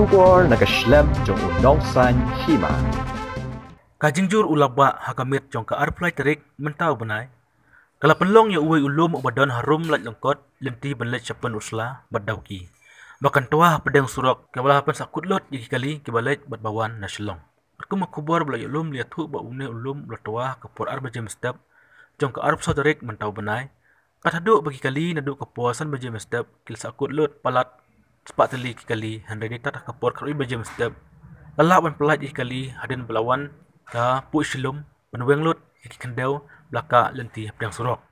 Ku naga shlem jong dong san hima. Kajingjur ulak ba hakamit jong ka terik mentau benai. Kala penlong ya uwi ulum badan harum lat lengkot lenti belet capen usla badauki. Makan pedang surok kebala sakut lot jiki kali kebalet bat bawan nasilong. belai ya ulum lihat hu bak ulum latua kepur arba jam setep jong ka arp saudarik mentau benai. Kat bagi kali naduk kepuasan baju mestep kil sakut lut palat Cepat teli kali Henry tak tak kapur kerui baju mesdap. Lelak pun pelat kali hadin belawan ka puk silum, penuh yang lut ikh kendau belaka lenti pedang surok.